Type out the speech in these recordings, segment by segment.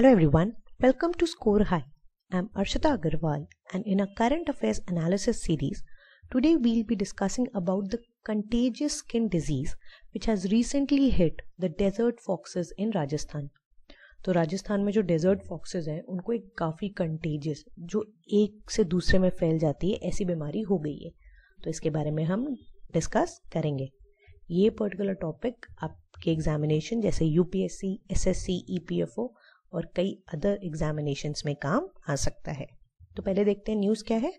Hello everyone, welcome to Score High. I'm Arshita Agarwal and in a current affairs analysis series, today we'll be discussing about the contagious skin disease which has recently hit the desert foxes in Rajasthan. तो राजस्थान में जो desert foxes हैं उनको एक काफ़ी contagious जो एक से दूसरे में फैल जाती है ऐसी बीमारी हो गई है तो इसके बारे में हम डिस्कस करेंगे ये पर्टिकुलर टॉपिक आपके एग्जामिनेशन जैसे यूपीएससी एसएससी ईपीएफओ और कई अदर एग्जामिनेशन में काम आ सकता है तो पहले देखते हैं न्यूज़ क्या है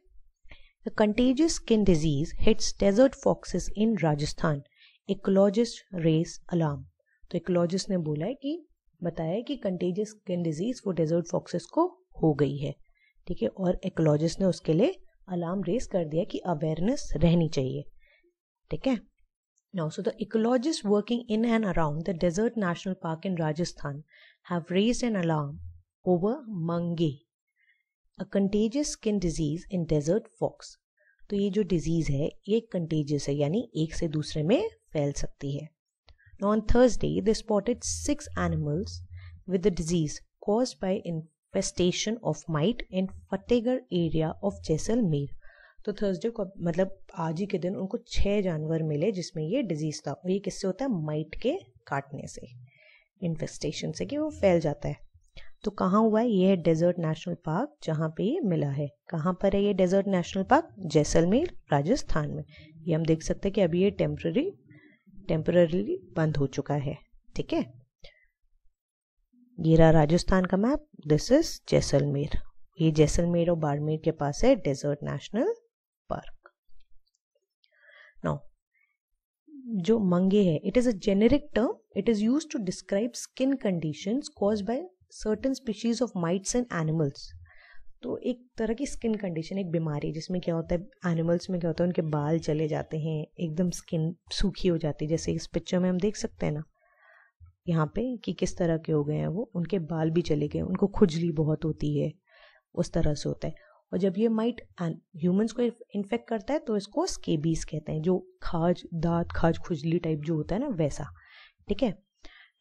the contagious skin disease hits desert foxes in Rajasthan ecologist raise alarm तो इकोलॉजिस्ट ने बोला है कि बताया है कि कंटेजियस स्किन डिजीज वो डेजर्ट फॉक्सेस को हो गई है ठीक है और इकोलॉजिस्ट ने उसके लिए अलार्म रेस कर दिया कि अवेयरनेस रहनी चाहिए ठीक है Now, so the ecologists working in and around the Desert National Park in Rajasthan have raised an alarm over mangi, a contagious skin disease in desert fox. तो ये जो डिजीज है ये कंटेजियस है यानी एक से दूसरे में फैल सकती है on Thursday they spotted six animals with the disease cause by infestation of mite in Fatehgarh area of Jaisalmer तो थर्सडे को मतलब आज ही के दिन उनको छः जानवर मिले जिसमें ये डिजीज़ था और ये किससे होता है माइट के काटने से इन्फेस्टेशन से कि वो फैल जाता है तो कहाँ हुआ है ये है डेजर्ट नेशनल पार्क जहाँ पे ये मिला है कहाँ पर है ये desert national park Jaisalmer Rajasthan में ये हम देख सकते हैं कि अभी ये टेम्प्ररी टेम्प्ररली बंद हो चुका है ठीक है ये रहा राजस्थान का मैप दिस इज जैसलमेर ये जैसलमेर और बाड़मेर के पास है डेजर्ट नेशनल पार्क now जो मंगे है it is a generic term it is use to describe skin condition cause by certain species of mites and animals तो एक तरह की स्किन कंडीशन एक बीमारी जिसमें क्या होता है एनिमल्स में क्या होता है उनके बाल चले जाते हैं एकदम स्किन सूखी हो जाती है जैसे इस पिक्चर में हम देख सकते हैं ना यहाँ पे कि किस तरह के हो गए हैं वो उनके बाल भी चले गए उनको खुजली बहुत होती है उस तरह से होता है और जब ये माइट ह्यूमंस को इन्फेक्ट करता है तो इसको स्केबीज कहते हैं जो खाज दांत खाज खुजली टाइप जो होता है ना वैसा ठीक है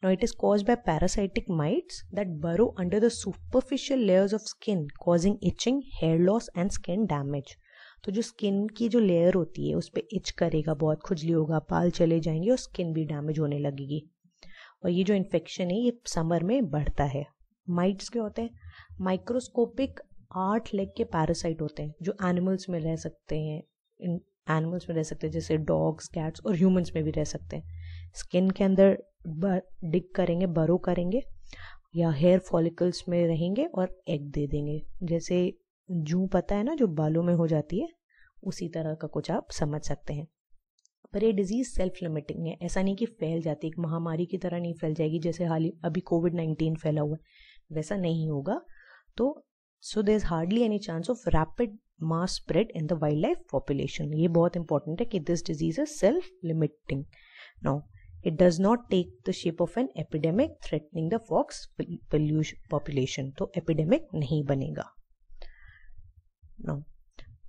no it is cause by parasitic mites that burrow under the superficial layers of skin causing itching hair loss and skin damage तो जो स्किन की जो लेयर होती है उस पर इच करेगा बहुत खुजली होगा पाल चले जाएंगे और स्किन भी डैमेज होने लगेगी और ये जो इन्फेक्शन है ये समर में बढ़ता है माइट्स क्या होते हैं माइक्रोस्कोपिक आठ लेग के पैरासाइट होते हैं जो एनिमल्स में रह सकते हैं इन एनिमल्स में रह सकते हैं जैसे डॉग्स कैट्स और ह्यूमंस में भी रह सकते हैं स्किन के अंदर डिग करेंगे बरो करेंगे या हेयर फॉलिकल्स में रहेंगे और एग दे देंगे जैसे जू पता है ना जो बालों में हो जाती है उसी तरह का कुछ आप समझ सकते हैं पर ये डिजीज़ सेल्फ लिमिटिंग है ऐसा नहीं कि फैल जाती एक महामारी की तरह नहीं फैल जाएगी जैसे हाल ही अभी कोविड नाइन्टीन फैला हुआ है वैसा नहीं होगा तो so there is hardly any chance of rapid mass spread in the wild life population ये बहुत इंपॉर्टेंट है कि this disease is self limiting now it does not take the shape of an epidemic threatening the fox population तो epidemic नहीं बनेगा now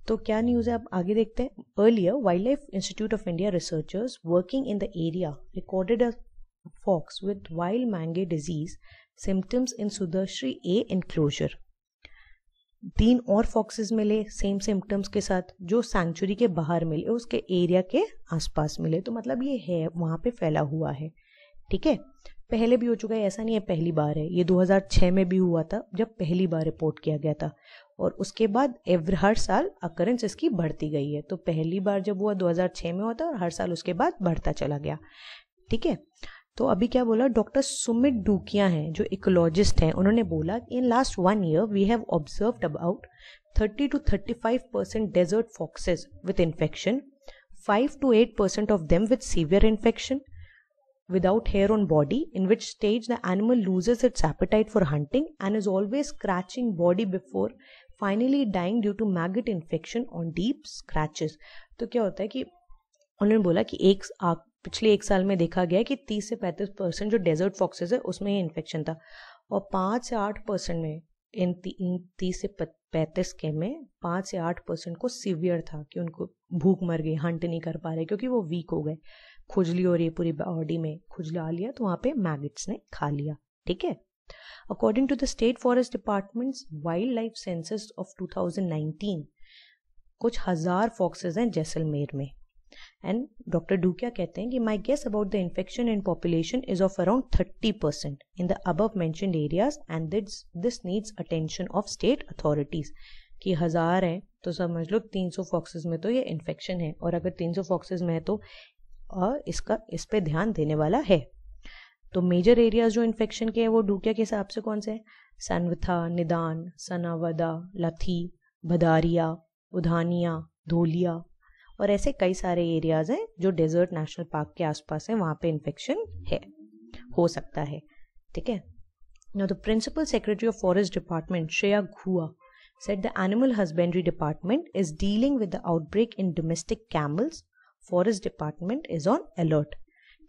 तो क्या news है आप आगे देखते हैं earlier wild life institute of India researchers working in the area recorded a fox with wild mange disease symptoms in Sudasari a enclosure तीन और फॉक्सेस मिले सेम सिम्टम्स के साथ जो सेंचुरी के बाहर मिले उसके एरिया के आसपास मिले तो मतलब ये है वहाँ पे फैला हुआ है ठीक है पहले भी हो चुका है ऐसा नहीं है पहली बार है ये 2006 में भी हुआ था जब पहली बार रिपोर्ट किया गया था और उसके बाद एवरी हर साल अकरेंस इसकी बढ़ती गई है तो पहली बार जब हुआ 2006 में हुआ था और हर साल उसके बाद बढ़ता चला गया ठीक है तो अभी क्या बोला डॉक्टर सुमित डुकिया हैं जो इकोलॉजिस्ट हैं उन्होंने बोला in last one year we have observe about thirty two thirty five percent desert foxes with infection 5 to eight percent of them with severe infection without hair on body in which stage the animal loses its appetite for hunting and is always scratching body before finally dying due to maggot infection on deep scratches तो क्या होता है कि उन्होंने बोला कि एक पिछले एक साल में देखा गया कि 30 से 35 परसेंट जो डेजर्ट फॉक्सेस है उसमें ये इन्फेक्शन था और पाँच से आठ परसेंट में इन तीस से पैंतीस के में पाँच से आठ परसेंट को सीवियर था कि उनको भूख मर गई हंट नहीं कर पा रहे क्योंकि वो वीक हो गए खुजली हो रही है पूरी बॉडी में खुजला लिया तो वहाँ पे मैगट्स ने खा लिया ठीक है according to the state forest departments wild life census of two कुछ हजार फॉक्सेज हैं जैसलमेर में एंड डॉक्टर डूकिया कहते हैं कि my guess about the infection in population is of around thirty percent in the above mentioned areas and that's this needs attention of state authorities कि हज़ार हैं तो समझ लो तीन सौ फॉक्सेज में तो ये इन्फेक्शन है और अगर तीन सौ फॉक्सेज में है तो आ, इसका इस पर ध्यान देने वाला है तो मेजर एरियाज जो इन्फेक्शन के हैं वो डूकिया के हिसाब से कौन से हैं सनविथा निदान सनावदा लथी भदारिया उधानिया धोलिया और ऐसे कई सारे एरियाज हैं जो डेजर्ट नेशनल पार्क के आसपास है वहां पे इन्फेक्शन है हो सकता है ठीक है now the principal secretary of forest department Shreya Guha said the animal husbandry department is dealing with the outbreak in domestic camels forest department is on alert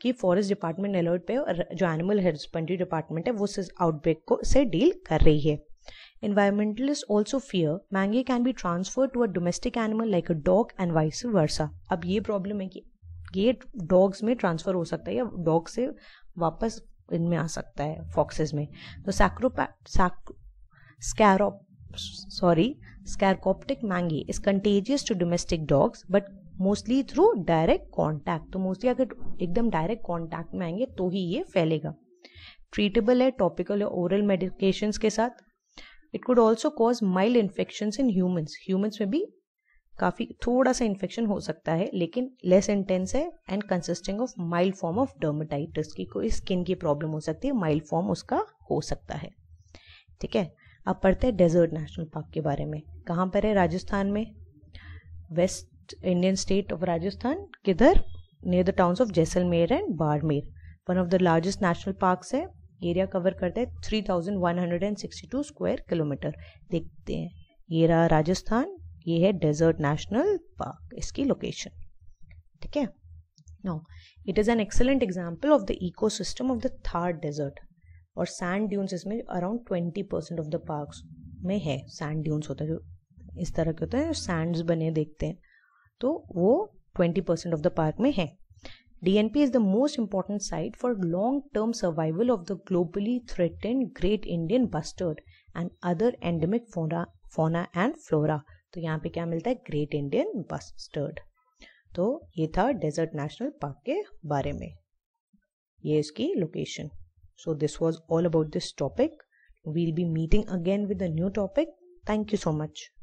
कि फॉरेस्ट डिपार्टमेंट अलर्ट पे और जो एनिमल हस्बेंड्री डिपार्टमेंट है वो outbreak को से deal कर रही है Environmentalists also fear mangi can be transferred to a domestic animal like a dog and vice versa. अब ये प्रॉब्लम है कि ये डॉग्स में ट्रांसफर हो सकता है या डॉग से वापस इनमें आ सकता है फॉक्सेस में तो सैक्रोपै स्कैरोप sorry, Scarcoptic mangi is contagious to domestic dogs, but mostly through direct contact तो मोस्टली अगर एकदम डायरेक्ट कॉन्टैक्ट में आएंगे तो ही ये फैलेगा ट्रीटेबल है टॉपिकल है ओरल मेडिकेशंस के साथ it could also cause mild infection in humans humans में भी काफ़ी थोड़ा सा इन्फेक्शन हो सकता है लेकिन लेस इंटेंस है and consisting of mild form of dermatitis की कोई स्किन की प्रॉब्लम हो सकती है माइल्ड फॉर्म उसका हो सकता है ठीक है अब पढ़ते हैं डेजर्ट नेशनल पार्क के बारे में कहाँ पर है राजस्थान में west Indian state of Rajasthan किधर near the towns of Jaisalmer and Barmer one of the largest national parks है एरिया कवर करता है 3162 स्क्वायर किलोमीटर देखते हैं ये रहा राजस्थान ये है डेजर्ट नेशनल पार्क इसकी लोकेशन ठीक है no it is an excellent example of the ecosystem of the Thar desert और सैंड ड्यून्स इसमें around 20 percent of the park में है सैंड ड्यून्स होता है जो इस तरह के होते हैं सैंड बने देखते हैं तो वो ट्वेंटी ऑफ द पार्क में है DNP is the most important site for long-term survival of the globally threatened Great Indian Bustard and other endemic fauna, and flora. So, what is the Great Indian Bustard. So, this was about Desert National Park. This is the location. So, this was all about this topic. We'll be meeting again with a new topic. Thank you so much.